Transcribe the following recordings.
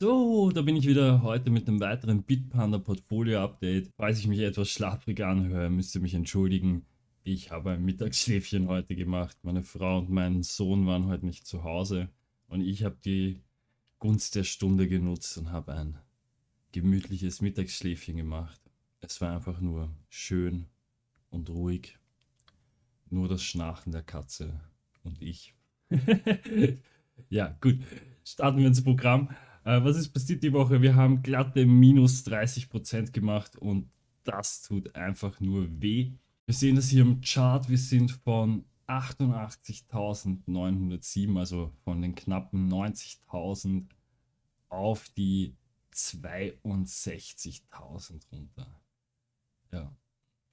So, da bin ich wieder heute mit einem weiteren Bitpanda Portfolio Update. Falls ich mich etwas schlapprig anhöre, müsst ihr mich entschuldigen. Ich habe ein Mittagsschläfchen heute gemacht. Meine Frau und mein Sohn waren heute nicht zu Hause. Und ich habe die Gunst der Stunde genutzt und habe ein gemütliches Mittagsschläfchen gemacht. Es war einfach nur schön und ruhig. Nur das Schnarchen der Katze und ich. ja, gut. Starten wir ins Programm. Äh, was ist passiert die Woche? Wir haben glatte minus 30% gemacht und das tut einfach nur weh. Wir sehen das hier im Chart. Wir sind von 88.907, also von den knappen 90.000 auf die 62.000 runter. Ja,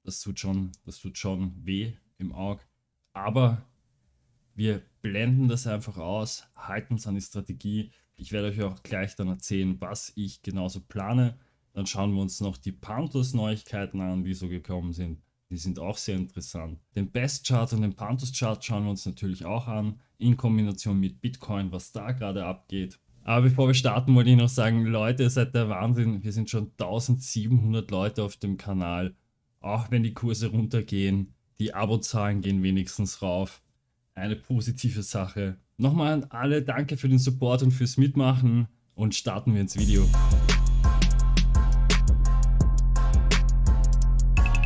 das tut schon, das tut schon weh im Auge. Aber wir blenden das einfach aus, halten uns an die Strategie. Ich werde euch auch gleich dann erzählen, was ich genauso plane. Dann schauen wir uns noch die Panthers-Neuigkeiten an, die so gekommen sind. Die sind auch sehr interessant. Den Best-Chart und den Panthers-Chart schauen wir uns natürlich auch an, in Kombination mit Bitcoin, was da gerade abgeht. Aber bevor wir starten, wollte ich noch sagen, Leute, ihr seid der Wahnsinn. Wir sind schon 1700 Leute auf dem Kanal. Auch wenn die Kurse runtergehen, die Abozahlen gehen wenigstens rauf. Eine positive Sache. Nochmal an alle, danke für den Support und fürs Mitmachen und starten wir ins Video.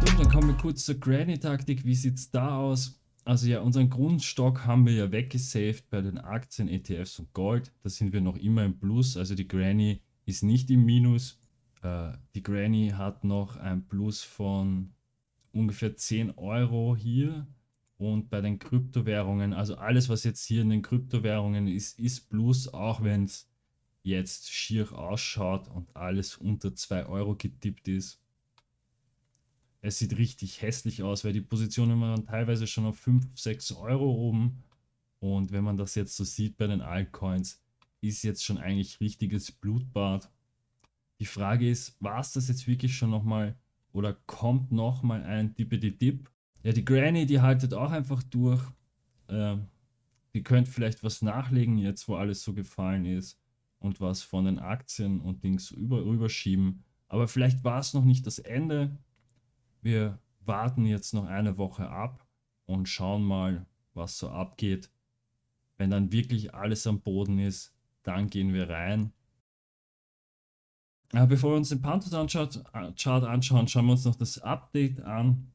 So, dann kommen wir kurz zur Granny-Taktik. Wie sieht es da aus? Also ja, unseren Grundstock haben wir ja weggesaved bei den Aktien, ETFs und Gold. Da sind wir noch immer im Plus. Also die Granny ist nicht im Minus. Äh, die Granny hat noch ein Plus von ungefähr 10 Euro hier und bei den Kryptowährungen, also alles, was jetzt hier in den Kryptowährungen ist, ist Plus, auch wenn es jetzt schier ausschaut und alles unter 2 Euro getippt ist. Es sieht richtig hässlich aus, weil die Positionen waren teilweise schon auf 5, 6 Euro oben. Und wenn man das jetzt so sieht bei den Altcoins, ist jetzt schon eigentlich richtiges Blutbad. Die Frage ist, war es das jetzt wirklich schon nochmal oder kommt nochmal ein Dippe-Dip? Ja, die Granny, die haltet auch einfach durch. Ähm, die könnt vielleicht was nachlegen jetzt, wo alles so gefallen ist und was von den Aktien und Dings über, rüberschieben. Aber vielleicht war es noch nicht das Ende. Wir warten jetzt noch eine Woche ab und schauen mal, was so abgeht. Wenn dann wirklich alles am Boden ist, dann gehen wir rein. Bevor wir uns den Pantos-Chart anschauen, schauen wir uns noch das Update an.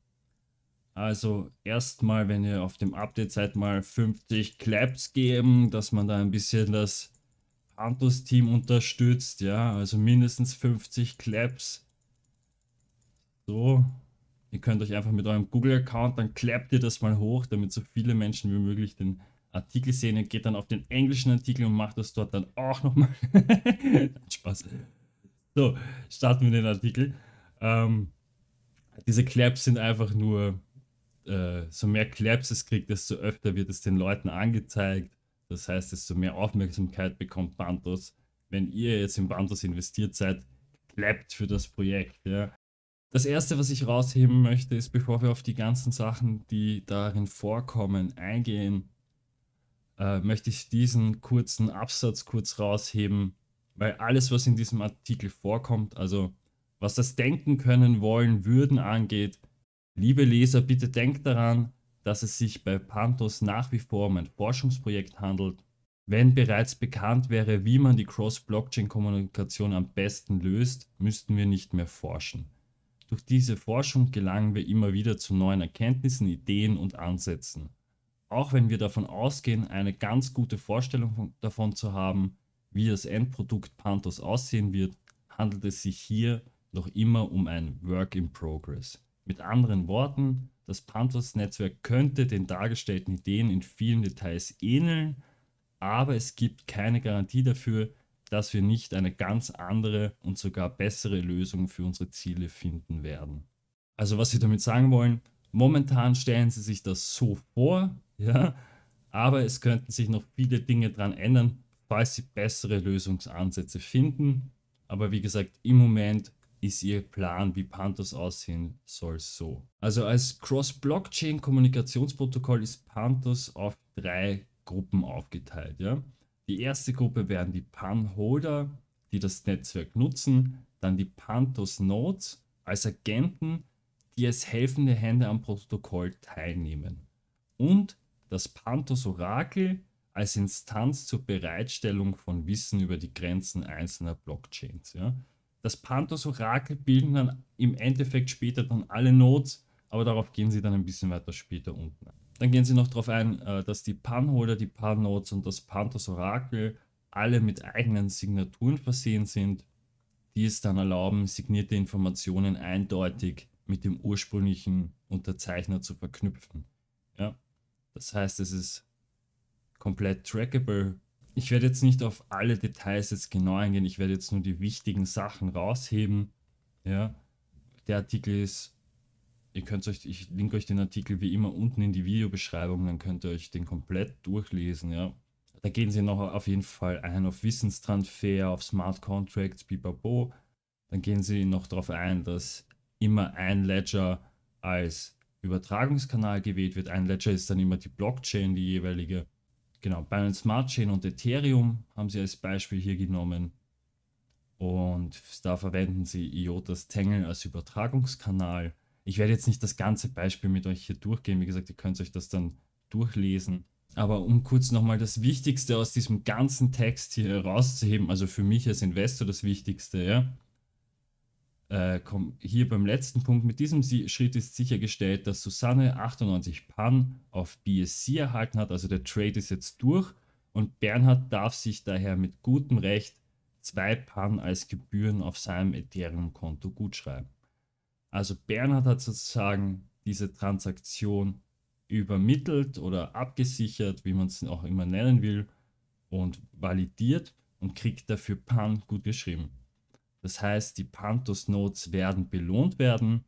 Also erstmal, wenn ihr auf dem Update seid, mal 50 Claps geben, dass man da ein bisschen das Antos-Team unterstützt. Ja, also mindestens 50 Claps. So. Ihr könnt euch einfach mit eurem Google-Account, dann klappt ihr das mal hoch, damit so viele Menschen wie möglich den Artikel sehen. Ihr geht dann auf den englischen Artikel und macht das dort dann auch nochmal. Spaß. So, starten wir den Artikel. Ähm, diese Claps sind einfach nur äh, so mehr Claps es kriegt, desto öfter wird es den Leuten angezeigt. Das heißt, desto mehr Aufmerksamkeit bekommt Bantos. Wenn ihr jetzt in Bantos investiert seid, klappt für das Projekt. Ja. Das erste, was ich rausheben möchte, ist, bevor wir auf die ganzen Sachen, die darin vorkommen, eingehen, äh, möchte ich diesen kurzen Absatz kurz rausheben, weil alles, was in diesem Artikel vorkommt, also was das Denken können wollen würden angeht, Liebe Leser, bitte denkt daran, dass es sich bei Pantos nach wie vor um ein Forschungsprojekt handelt. Wenn bereits bekannt wäre, wie man die Cross-Blockchain-Kommunikation am besten löst, müssten wir nicht mehr forschen. Durch diese Forschung gelangen wir immer wieder zu neuen Erkenntnissen, Ideen und Ansätzen. Auch wenn wir davon ausgehen, eine ganz gute Vorstellung davon zu haben, wie das Endprodukt Pantos aussehen wird, handelt es sich hier noch immer um ein Work in Progress. Mit anderen Worten, das Pantos-Netzwerk könnte den dargestellten Ideen in vielen Details ähneln, aber es gibt keine Garantie dafür, dass wir nicht eine ganz andere und sogar bessere Lösung für unsere Ziele finden werden. Also was Sie damit sagen wollen, momentan stellen Sie sich das so vor, ja, aber es könnten sich noch viele Dinge daran ändern, falls Sie bessere Lösungsansätze finden. Aber wie gesagt, im Moment ist ihr Plan, wie Pantos aussehen soll, so. Also als Cross-Blockchain-Kommunikationsprotokoll ist Pantos auf drei Gruppen aufgeteilt. Ja? Die erste Gruppe wären die Pan-Holder, die das Netzwerk nutzen, dann die Pantos-Nodes als Agenten, die als helfende Hände am Protokoll teilnehmen und das Pantos-Orakel als Instanz zur Bereitstellung von Wissen über die Grenzen einzelner Blockchains. Ja? Das panthers orakel bilden dann im Endeffekt später dann alle Nodes, aber darauf gehen sie dann ein bisschen weiter später unten Dann gehen sie noch darauf ein, äh, dass die Panholder, die Pan-Nodes und das panthers orakel alle mit eigenen Signaturen versehen sind, die es dann erlauben, signierte Informationen eindeutig mit dem ursprünglichen Unterzeichner zu verknüpfen. Ja? Das heißt, es ist komplett trackable ich werde jetzt nicht auf alle Details jetzt genau eingehen, ich werde jetzt nur die wichtigen Sachen rausheben. Ja, der Artikel ist, ihr könnt euch, ich linke euch den Artikel wie immer unten in die Videobeschreibung, dann könnt ihr euch den komplett durchlesen. Ja, da gehen sie noch auf jeden Fall ein auf Wissenstransfer, auf Smart Contracts, bibabo. Dann gehen sie noch darauf ein, dass immer ein Ledger als Übertragungskanal gewählt wird. Ein Ledger ist dann immer die Blockchain, die jeweilige genau, Binance Smart Chain und Ethereum haben sie als Beispiel hier genommen. Und da verwenden sie IOTAs Tangle als Übertragungskanal. Ich werde jetzt nicht das ganze Beispiel mit euch hier durchgehen. Wie gesagt, ihr könnt euch das dann durchlesen. Aber um kurz nochmal das Wichtigste aus diesem ganzen Text hier herauszuheben, also für mich als Investor das Wichtigste, ja, äh, hier beim letzten Punkt, mit diesem Schritt ist sichergestellt, dass Susanne 98 Pan auf BSC erhalten hat, also der Trade ist jetzt durch und Bernhard darf sich daher mit gutem Recht zwei Pan als Gebühren auf seinem Ethereum-Konto gutschreiben. Also Bernhard hat sozusagen diese Transaktion übermittelt oder abgesichert, wie man es auch immer nennen will, und validiert und kriegt dafür Pan gut geschrieben. Das heißt, die Panthos Nodes werden belohnt werden.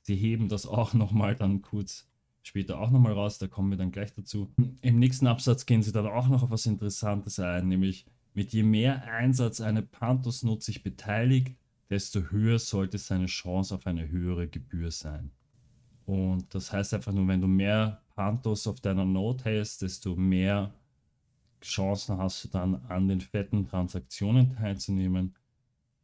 Sie heben das auch nochmal dann kurz später auch nochmal raus, da kommen wir dann gleich dazu. Im nächsten Absatz gehen sie dann auch noch auf was Interessantes ein, nämlich mit je mehr Einsatz eine Panthos Node sich beteiligt, desto höher sollte seine Chance auf eine höhere Gebühr sein. Und das heißt einfach nur, wenn du mehr Panthos auf deiner Node hast, desto mehr Chancen hast du dann an den fetten Transaktionen teilzunehmen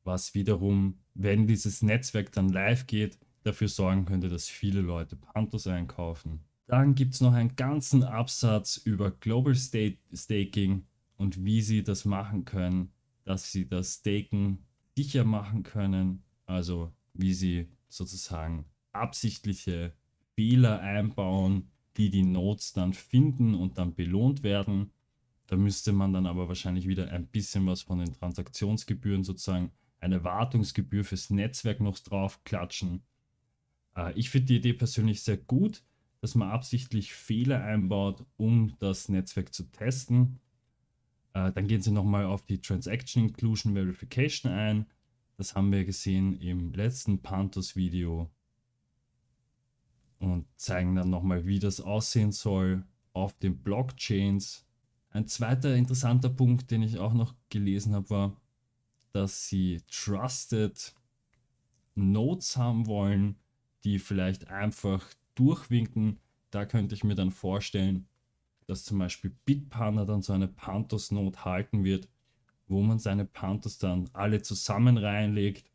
was wiederum, wenn dieses Netzwerk dann live geht, dafür sorgen könnte, dass viele Leute Pantos einkaufen. Dann gibt es noch einen ganzen Absatz über Global State Staking und wie sie das machen können, dass sie das Staken sicher machen können, also wie sie sozusagen absichtliche Fehler einbauen, die die Nodes dann finden und dann belohnt werden. Da müsste man dann aber wahrscheinlich wieder ein bisschen was von den Transaktionsgebühren sozusagen eine Wartungsgebühr fürs Netzwerk noch draufklatschen. Äh, ich finde die Idee persönlich sehr gut, dass man absichtlich Fehler einbaut, um das Netzwerk zu testen. Äh, dann gehen sie nochmal auf die Transaction Inclusion Verification ein. Das haben wir gesehen im letzten Pantos-Video und zeigen dann nochmal, wie das aussehen soll auf den Blockchains. Ein zweiter interessanter Punkt, den ich auch noch gelesen habe, war, dass sie Trusted Notes haben wollen, die vielleicht einfach durchwinken. Da könnte ich mir dann vorstellen, dass zum Beispiel Bitpanda dann so eine pantos note halten wird, wo man seine Pantos dann alle zusammen reinlegt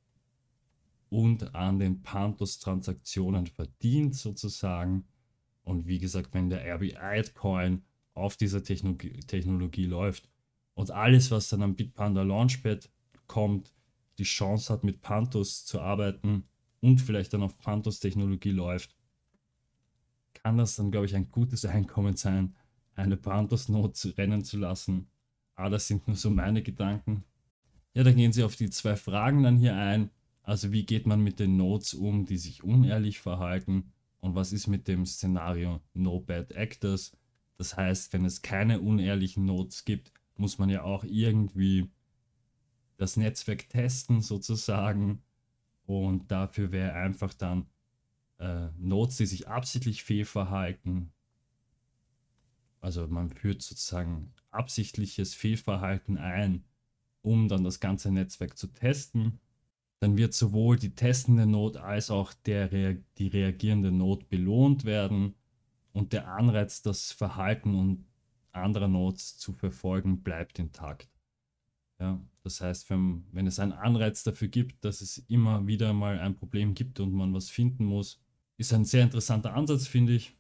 und an den Pantos-Transaktionen verdient sozusagen. Und wie gesagt, wenn der RBI-Coin auf dieser Technologie, Technologie läuft und alles, was dann am Bitpanda Launchpad kommt, die Chance hat, mit Pantos zu arbeiten und vielleicht dann auf Pantos-Technologie läuft, kann das dann, glaube ich, ein gutes Einkommen sein, eine Pantos-Not rennen zu lassen. Aber ah, das sind nur so meine Gedanken. Ja, da gehen sie auf die zwei Fragen dann hier ein. Also wie geht man mit den Notes um, die sich unehrlich verhalten? Und was ist mit dem Szenario No Bad Actors? Das heißt, wenn es keine unehrlichen Notes gibt, muss man ja auch irgendwie das Netzwerk testen sozusagen. Und dafür wäre einfach dann äh, Nodes, die sich absichtlich fehlverhalten. Also man führt sozusagen absichtliches Fehlverhalten ein, um dann das ganze Netzwerk zu testen. Dann wird sowohl die testende Node als auch der, die reagierende Node belohnt werden und der Anreiz, das Verhalten anderer Nodes zu verfolgen, bleibt intakt. Ja, das heißt, wenn, wenn es einen Anreiz dafür gibt, dass es immer wieder mal ein Problem gibt und man was finden muss, ist ein sehr interessanter Ansatz, finde ich.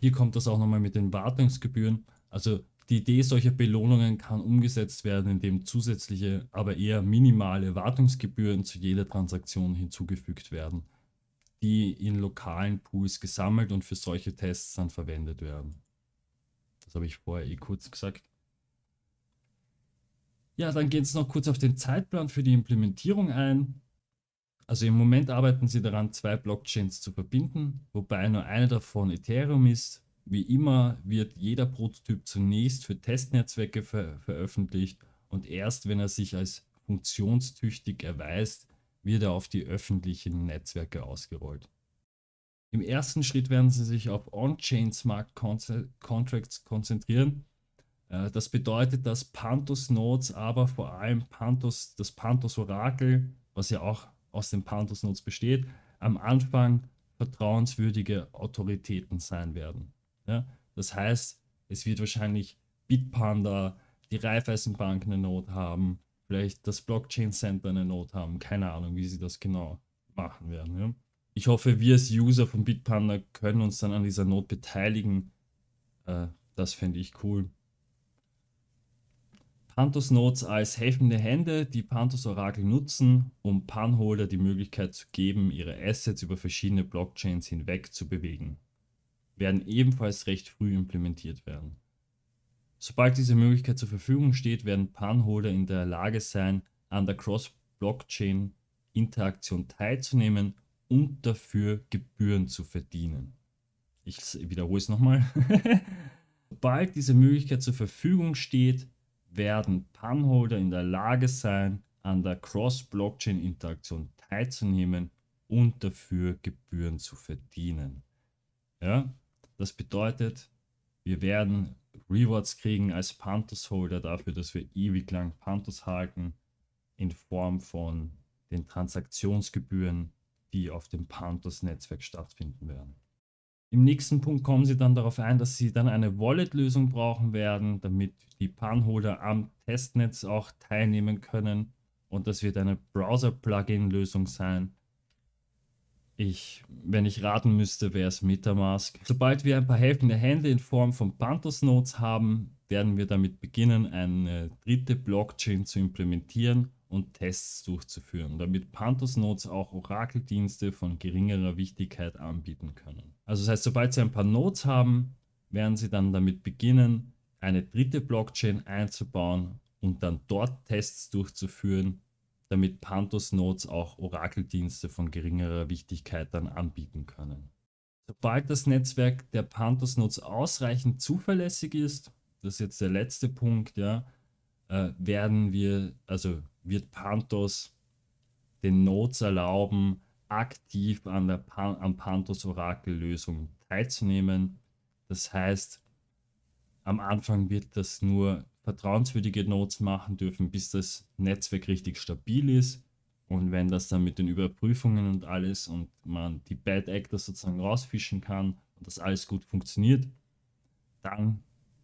Hier kommt das auch nochmal mit den Wartungsgebühren. Also die Idee solcher Belohnungen kann umgesetzt werden, indem zusätzliche, aber eher minimale Wartungsgebühren zu jeder Transaktion hinzugefügt werden, die in lokalen Pools gesammelt und für solche Tests dann verwendet werden. Das habe ich vorher eh kurz gesagt. Ja, dann geht es noch kurz auf den Zeitplan für die Implementierung ein. Also im Moment arbeiten sie daran, zwei Blockchains zu verbinden, wobei nur eine davon Ethereum ist. Wie immer wird jeder Prototyp zunächst für Testnetzwerke ver veröffentlicht und erst wenn er sich als funktionstüchtig erweist, wird er auf die öffentlichen Netzwerke ausgerollt. Im ersten Schritt werden sie sich auf On-Chain Smart Contracts konzentrieren, äh, das bedeutet, dass pantos Notes, aber vor allem Pantos, das Pantos-Orakel, was ja auch aus den pantos Notes besteht, am Anfang vertrauenswürdige Autoritäten sein werden. Ja? Das heißt, es wird wahrscheinlich Bitpanda, die Raiffeisenbank eine Note haben, vielleicht das Blockchain Center eine Note haben, keine Ahnung, wie sie das genau machen werden. Ja? Ich hoffe, wir als User von Bitpanda können uns dann an dieser Note beteiligen. Äh, das fände ich cool pantos Notes als helfende Hände, die Pantos-Orakel nutzen, um Panholder die Möglichkeit zu geben, ihre Assets über verschiedene Blockchains hinweg zu bewegen, werden ebenfalls recht früh implementiert werden. Sobald diese Möglichkeit zur Verfügung steht, werden Panholder in der Lage sein, an der Cross-Blockchain-Interaktion teilzunehmen und dafür Gebühren zu verdienen. Ich wiederhole es nochmal. Sobald diese Möglichkeit zur Verfügung steht, werden Panholder in der Lage sein, an der Cross-Blockchain-Interaktion teilzunehmen und dafür Gebühren zu verdienen. Ja? Das bedeutet, wir werden Rewards kriegen als panthers holder dafür, dass wir ewig lang Panthers halten, in Form von den Transaktionsgebühren, die auf dem panthers netzwerk stattfinden werden. Im nächsten Punkt kommen sie dann darauf ein, dass sie dann eine Wallet-Lösung brauchen werden, damit die Panholder am Testnetz auch teilnehmen können. Und das wird eine Browser-Plugin-Lösung sein. Ich, wenn ich raten müsste, wäre es Metamask. Sobald wir ein paar helfende Hände in Form von Pantos Notes haben, werden wir damit beginnen, eine dritte Blockchain zu implementieren und Tests durchzuführen, damit Pantos Nodes auch Orakeldienste von geringerer Wichtigkeit anbieten können. Also das heißt, sobald Sie ein paar Nodes haben, werden Sie dann damit beginnen, eine dritte Blockchain einzubauen und dann dort Tests durchzuführen, damit Pantos Nodes auch Orakeldienste von geringerer Wichtigkeit dann anbieten können. Sobald das Netzwerk der Pantos Nodes ausreichend zuverlässig ist, das ist jetzt der letzte Punkt, ja, äh, werden wir, also wird Pantos den Nodes erlauben, aktiv an der Pan am Pantos-Orakel-Lösung teilzunehmen. Das heißt, am Anfang wird das nur vertrauenswürdige Nodes machen dürfen, bis das Netzwerk richtig stabil ist. Und wenn das dann mit den Überprüfungen und alles und man die Bad Actors sozusagen rausfischen kann und das alles gut funktioniert, dann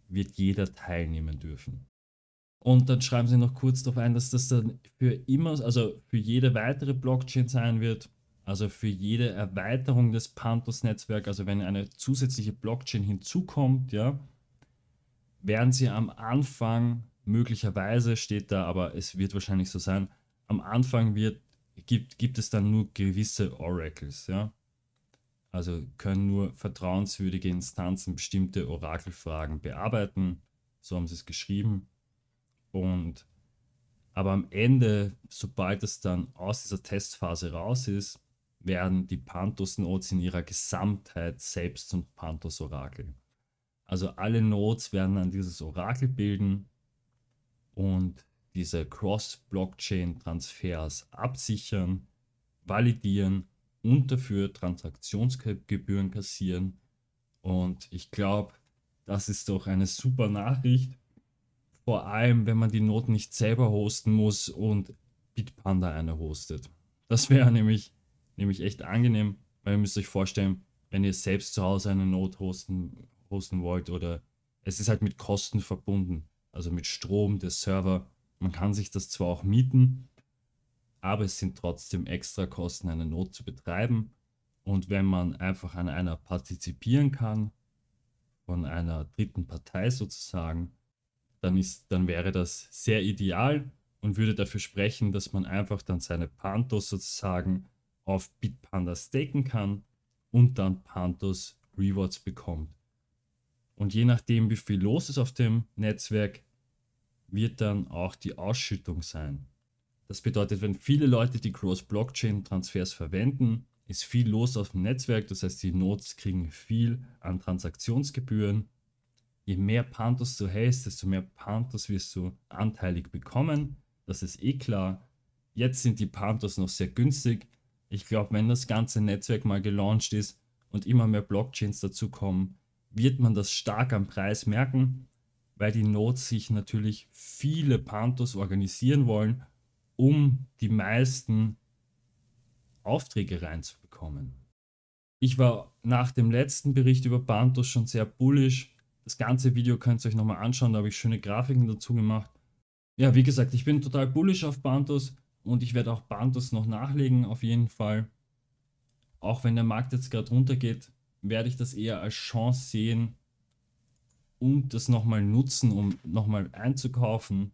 wird jeder teilnehmen dürfen. Und dann schreiben sie noch kurz darauf ein, dass das dann für immer, also für jede weitere Blockchain sein wird, also für jede Erweiterung des Pantos-Netzwerks, also wenn eine zusätzliche Blockchain hinzukommt, ja, werden sie am Anfang möglicherweise, steht da, aber es wird wahrscheinlich so sein, am Anfang wird, gibt, gibt es dann nur gewisse Oracles, ja. Also können nur vertrauenswürdige Instanzen bestimmte Orakelfragen bearbeiten, so haben sie es geschrieben. Und aber am Ende, sobald es dann aus dieser Testphase raus ist, werden die panthos Notes in ihrer Gesamtheit selbst zum Panthos-Orakel. Also alle Notes werden dann dieses Orakel bilden und diese Cross-Blockchain-Transfers absichern, validieren und dafür Transaktionsgebühren kassieren. Und ich glaube, das ist doch eine super Nachricht vor allem, wenn man die Noten nicht selber hosten muss und Bitpanda eine hostet. Das wäre mhm. nämlich, nämlich echt angenehm, weil ihr müsst euch vorstellen, wenn ihr selbst zu Hause eine Note hosten, hosten wollt oder es ist halt mit Kosten verbunden, also mit Strom, der Server. Man kann sich das zwar auch mieten, aber es sind trotzdem extra Kosten, eine Not zu betreiben. Und wenn man einfach an einer partizipieren kann, von einer dritten Partei sozusagen, dann, ist, dann wäre das sehr ideal und würde dafür sprechen, dass man einfach dann seine Pantos sozusagen auf Bitpanda staken kann und dann Pantos Rewards bekommt. Und je nachdem, wie viel los ist auf dem Netzwerk, wird dann auch die Ausschüttung sein. Das bedeutet, wenn viele Leute die Cross-Blockchain-Transfers verwenden, ist viel los auf dem Netzwerk. Das heißt, die Nodes kriegen viel an Transaktionsgebühren je mehr Panthers du hältst, desto mehr Panthers wirst du anteilig bekommen. Das ist eh klar. Jetzt sind die Panthers noch sehr günstig. Ich glaube, wenn das ganze Netzwerk mal gelauncht ist und immer mehr Blockchains dazukommen, wird man das stark am Preis merken, weil die Nodes sich natürlich viele Panthers organisieren wollen, um die meisten Aufträge reinzubekommen. Ich war nach dem letzten Bericht über Panthers schon sehr bullisch das ganze Video könnt ihr euch nochmal anschauen, da habe ich schöne Grafiken dazu gemacht. Ja, wie gesagt, ich bin total bullish auf Bantos und ich werde auch Bantos noch nachlegen, auf jeden Fall. Auch wenn der Markt jetzt gerade runtergeht, werde ich das eher als Chance sehen und das nochmal nutzen, um nochmal einzukaufen.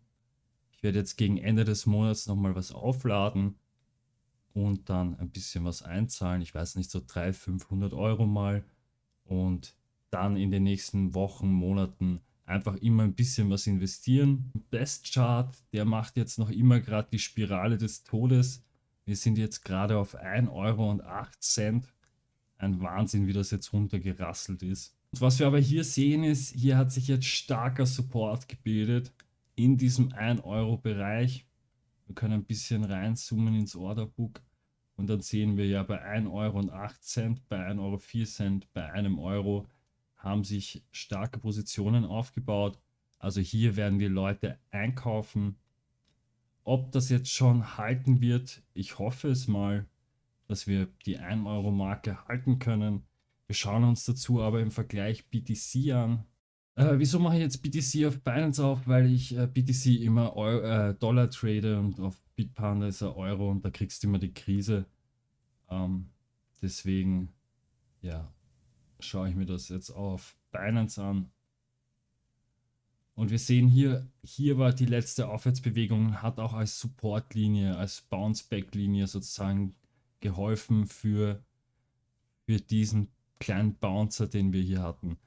Ich werde jetzt gegen Ende des Monats nochmal was aufladen und dann ein bisschen was einzahlen. Ich weiß nicht, so 300, 500 Euro mal. Und dann in den nächsten Wochen, Monaten einfach immer ein bisschen was investieren. Best Chart, der macht jetzt noch immer gerade die Spirale des Todes. Wir sind jetzt gerade auf 1,08 Euro Ein Wahnsinn, wie das jetzt runtergerasselt ist. Und was wir aber hier sehen ist, hier hat sich jetzt starker Support gebildet in diesem 1 Euro Bereich. Wir können ein bisschen reinzoomen ins Orderbook und dann sehen wir ja bei 1,08 Euro bei 1,04 Euro bei einem Euro haben sich starke Positionen aufgebaut. Also hier werden wir Leute einkaufen. Ob das jetzt schon halten wird, ich hoffe es mal, dass wir die 1-Euro-Marke halten können. Wir schauen uns dazu aber im Vergleich BTC an. Äh, wieso mache ich jetzt BTC auf Binance auf? Weil ich äh, BTC immer Euro, äh, Dollar trade und auf Bitpanda ist er Euro und da kriegst du immer die Krise. Ähm, deswegen, ja, schaue ich mir das jetzt auf Binance an. Und wir sehen hier, hier war die letzte Aufwärtsbewegung, hat auch als Supportlinie, als Bounceback-Linie sozusagen geholfen für, für diesen kleinen Bouncer, den wir hier hatten.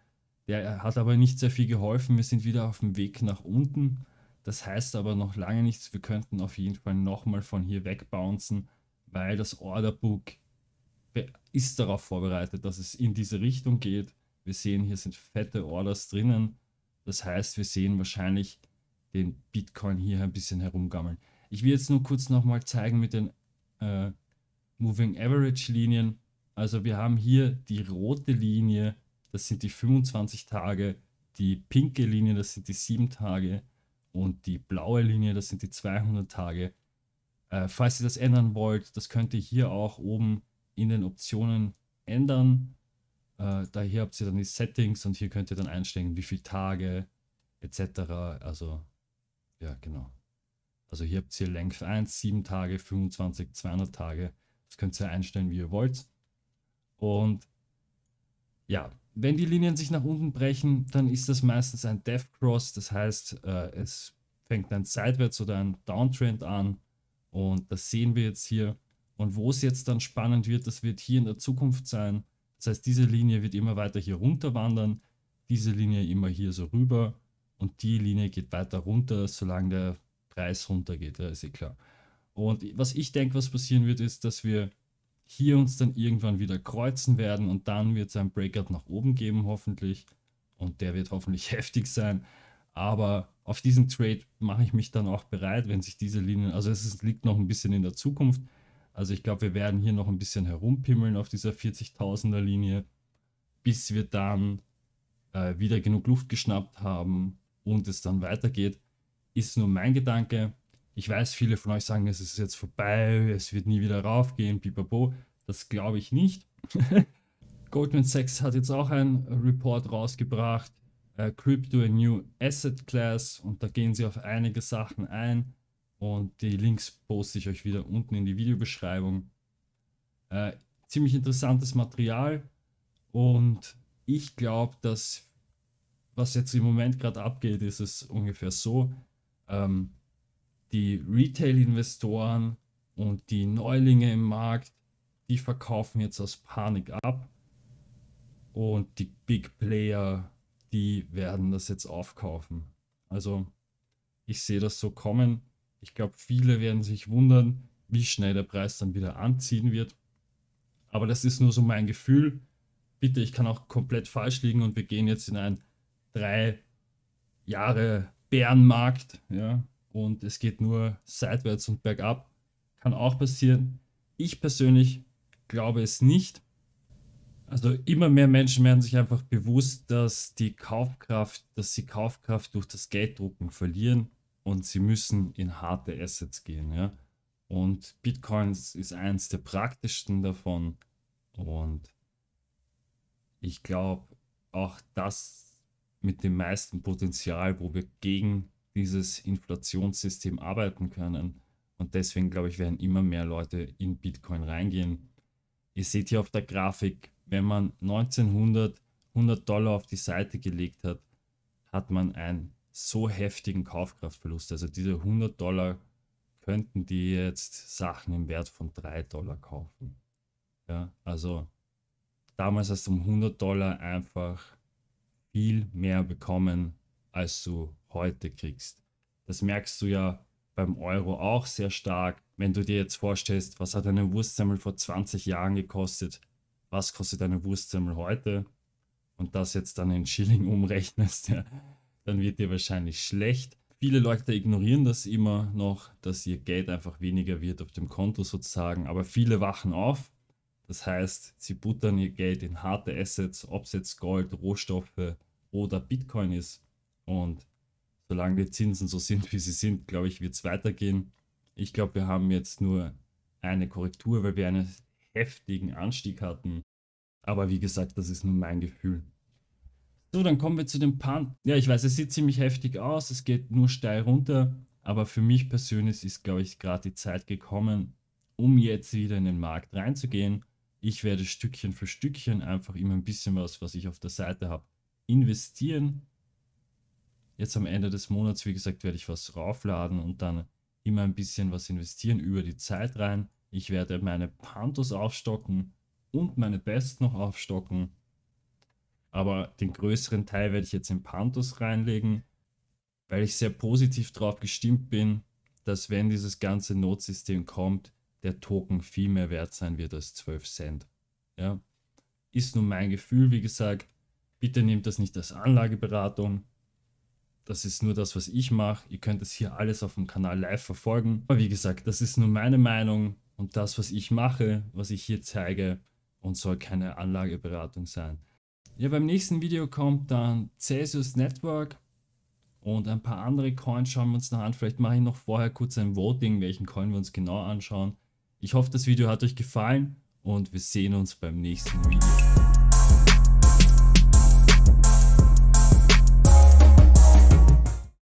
Der hat aber nicht sehr viel geholfen. Wir sind wieder auf dem Weg nach unten. Das heißt aber noch lange nichts. Wir könnten auf jeden Fall nochmal von hier wegbouncen, weil das Orderbook ist darauf vorbereitet, dass es in diese Richtung geht. Wir sehen, hier sind fette Orders drinnen. Das heißt, wir sehen wahrscheinlich den Bitcoin hier ein bisschen herumgammeln. Ich will jetzt nur kurz nochmal zeigen mit den äh, Moving Average Linien. Also wir haben hier die rote Linie, das sind die 25 Tage, die pinke Linie, das sind die 7 Tage und die blaue Linie, das sind die 200 Tage. Äh, falls ihr das ändern wollt, das könnt ihr hier auch oben in den Optionen ändern. Äh, da hier habt ihr dann die Settings und hier könnt ihr dann einstellen, wie viele Tage etc. Also ja, genau. Also hier habt ihr Length 1, 7 Tage, 25, 200 Tage. Das könnt ihr einstellen, wie ihr wollt. Und ja, wenn die Linien sich nach unten brechen, dann ist das meistens ein Death Cross. Das heißt, äh, es fängt ein Seitwärts- oder ein Downtrend an. Und das sehen wir jetzt hier. Und wo es jetzt dann spannend wird, das wird hier in der Zukunft sein. Das heißt, diese Linie wird immer weiter hier runter wandern, diese Linie immer hier so rüber und die Linie geht weiter runter, solange der Preis runtergeht, ja, ist eh klar. Und was ich denke, was passieren wird, ist, dass wir hier uns dann irgendwann wieder kreuzen werden und dann wird es ein Breakout nach oben geben, hoffentlich. Und der wird hoffentlich heftig sein. Aber auf diesen Trade mache ich mich dann auch bereit, wenn sich diese Linien, also es liegt noch ein bisschen in der Zukunft, also ich glaube, wir werden hier noch ein bisschen herumpimmeln auf dieser 40.000er Linie, bis wir dann äh, wieder genug Luft geschnappt haben und es dann weitergeht. Ist nur mein Gedanke. Ich weiß, viele von euch sagen, es ist jetzt vorbei, es wird nie wieder raufgehen, pipapo. Das glaube ich nicht. Goldman Sachs hat jetzt auch einen Report rausgebracht, äh, Crypto a New Asset Class, und da gehen sie auf einige Sachen ein und die Links poste ich euch wieder unten in die Videobeschreibung. Äh, ziemlich interessantes Material. Und ich glaube, dass was jetzt im Moment gerade abgeht, ist es ungefähr so. Ähm, die Retail-Investoren und die Neulinge im Markt, die verkaufen jetzt aus Panik ab. Und die Big Player, die werden das jetzt aufkaufen. Also ich sehe das so kommen. Ich glaube, viele werden sich wundern, wie schnell der Preis dann wieder anziehen wird. Aber das ist nur so mein Gefühl. Bitte, ich kann auch komplett falsch liegen und wir gehen jetzt in einen drei Jahre Bärenmarkt. Ja, und es geht nur seitwärts und bergab. Kann auch passieren. Ich persönlich glaube es nicht. Also immer mehr Menschen werden sich einfach bewusst, dass die Kaufkraft, dass sie Kaufkraft durch das Gelddrucken verlieren und sie müssen in harte Assets gehen. Ja? Und Bitcoins ist eines der praktischsten davon. Und ich glaube, auch das mit dem meisten Potenzial, wo wir gegen dieses Inflationssystem arbeiten können. Und deswegen glaube ich, werden immer mehr Leute in Bitcoin reingehen. Ihr seht hier auf der Grafik, wenn man 1900 100 Dollar auf die Seite gelegt hat, hat man ein so heftigen Kaufkraftverlust. Also diese 100 Dollar könnten die jetzt Sachen im Wert von 3 Dollar kaufen. Ja, also damals hast du um 100 Dollar einfach viel mehr bekommen, als du heute kriegst. Das merkst du ja beim Euro auch sehr stark. Wenn du dir jetzt vorstellst, was hat eine Wurstsemmel vor 20 Jahren gekostet, was kostet eine Wurstsemmel heute und das jetzt dann in Schilling umrechnest, ja, dann wird dir wahrscheinlich schlecht. Viele Leute ignorieren das immer noch, dass ihr Geld einfach weniger wird auf dem Konto sozusagen, aber viele wachen auf. Das heißt, sie buttern ihr Geld in harte Assets, ob es jetzt Gold, Rohstoffe oder Bitcoin ist. Und solange die Zinsen so sind, wie sie sind, glaube ich, wird es weitergehen. Ich glaube, wir haben jetzt nur eine Korrektur, weil wir einen heftigen Anstieg hatten. Aber wie gesagt, das ist nur mein Gefühl. So, dann kommen wir zu dem Punt. Ja, ich weiß, es sieht ziemlich heftig aus, es geht nur steil runter, aber für mich persönlich ist, glaube ich, gerade die Zeit gekommen, um jetzt wieder in den Markt reinzugehen. Ich werde Stückchen für Stückchen einfach immer ein bisschen was, was ich auf der Seite habe, investieren. Jetzt am Ende des Monats, wie gesagt, werde ich was raufladen und dann immer ein bisschen was investieren über die Zeit rein. Ich werde meine Pantos aufstocken und meine Best noch aufstocken. Aber den größeren Teil werde ich jetzt in Panthers reinlegen, weil ich sehr positiv darauf gestimmt bin, dass wenn dieses ganze Notsystem kommt, der Token viel mehr wert sein wird als 12 Cent. Ja? Ist nun mein Gefühl, wie gesagt. Bitte nehmt das nicht als Anlageberatung. Das ist nur das, was ich mache. Ihr könnt es hier alles auf dem Kanal live verfolgen. Aber wie gesagt, das ist nur meine Meinung und das, was ich mache, was ich hier zeige und soll keine Anlageberatung sein. Ja, beim nächsten Video kommt dann Celsius Network und ein paar andere Coins schauen wir uns noch an. Vielleicht mache ich noch vorher kurz ein Voting, welchen Coin wir uns genau anschauen. Ich hoffe, das Video hat euch gefallen und wir sehen uns beim nächsten Video.